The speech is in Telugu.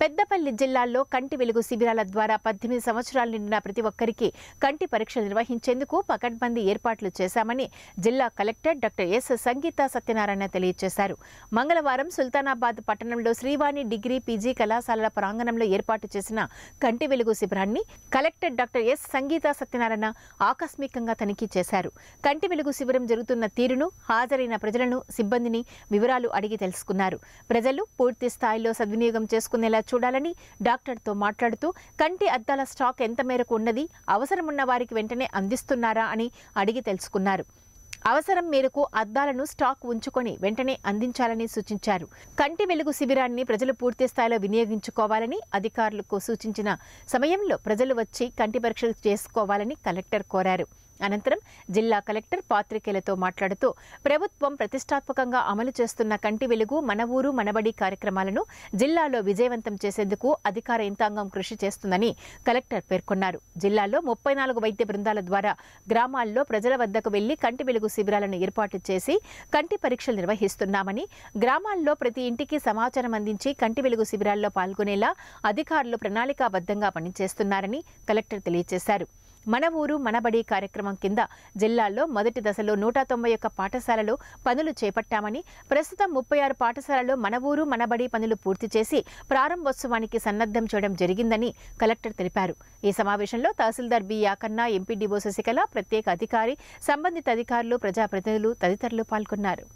పెద్దపల్లి జిల్లాల్లో కంటి వెలుగు శిబిరాల ద్వారా పద్దెనిమిది సంవత్సరాలు నిండిన ప్రతి ఒక్కరికి కంటి పరీక్ష నిర్వహించేందుకు పకడ్బందీ ఏర్పాట్లు చేశామని జిల్లా collector doctor S Sangeetha Satyanarayana తెలియజేశారు మంగళవారం సుల్తానాబాద్ పట్టణంలో శ్రీవాణి డిగ్రీ పీజీ కళాశాలల ప్రాంగణంలో ఏర్పాటు చేసిన కంటి వెలుగు శిబిరాన్ని collector doctor S Sangeetha Satyanarayana ఆకస్మికంగా తనిఖీ చేశారు కంటి వెలుగు శిబిరం జరుగుతున్న తీరును హాజరైన ప్రజలను సిబ్బందిని వివరాలు అడిగి తెలుసుకున్నారు ప్రజలు పూర్తి స్థాయిలో సద్వినియోగం చేసుకునేలా చూడాలని డాక్టర్తో మాట్లాడుతూ కంటి అద్దాల స్టాక్ ఎంత మేరకు ఉన్నది అవసరం ఉన్న వారికి వెంటనే అందిస్తున్నారా అని అడిగి తెలుసుకున్నారు అవసరం మేరకు అద్దాలను స్టాక్ ఉంచుకొని వెంటనే అందించాలని సూచించారు కంటి వెలుగు శిబిరాన్ని ప్రజలు పూర్తి స్థాయిలో వినియోగించుకోవాలని అధికారులకు సూచించిన సమయంలో ప్రజలు వచ్చి కంటి పరీక్షలు చేసుకోవాలని కలెక్టర్ కోరారు అనంతరం జిల్లా కలెక్టర్ పాత్రికేయులతో మాట్లాడుతూ ప్రభుత్వం ప్రతిష్టాత్మకంగా అమలు చేస్తున్న కంటి వెలుగు మన ఊరు మనబడి కార్యక్రమాలను జిల్లాలో విజయవంతం చేసేందుకు అధికార యంత్రాంగం కృషి చేస్తుందని కలెక్టర్ పేర్కొన్నారు జిల్లాలో ముప్పై నాలుగు వైద్య బృందాల ద్వారా గ్రామాల్లో ప్రజల వద్దకు వెళ్లి కంటి వెలుగు శిబిరాలను ఏర్పాటు చేసి కంటి పరీక్షలు నిర్వహిస్తున్నామని గ్రామాల్లో ప్రతి ఇంటికి సమాచారం అందించి కంటి వెలుగు శిబిరాల్లో పాల్గొనేలా అధికారులు ప్రణాళికాబద్ధంగా పనిచేస్తున్నారని కలెక్టర్ తెలియజేశారు మన ఊరు మనబడి కార్యక్రమం కింద జిల్లాల్లో మొదటి దశలో నూట తొంభై ఒక్క పాఠశాలలో పనులు చేపట్టామని ప్రస్తుతం ముప్పై ఆరు పాఠశాలలో మన ఊరు మనబడి పనులు పూర్తి చేసి ప్రారంభోత్సవానికి సన్నద్ధం చేయడం జరిగిందని కలెక్టర్ తెలిపారు ఈ సమావేశంలో తహసీల్దార్ బి యాకన్న ఎంపీడీఓ శశికళ ప్రత్యేక అధికారి సంబంధిత అధికారులు ప్రజాప్రతినిధులు తదితరులు పాల్గొన్నారు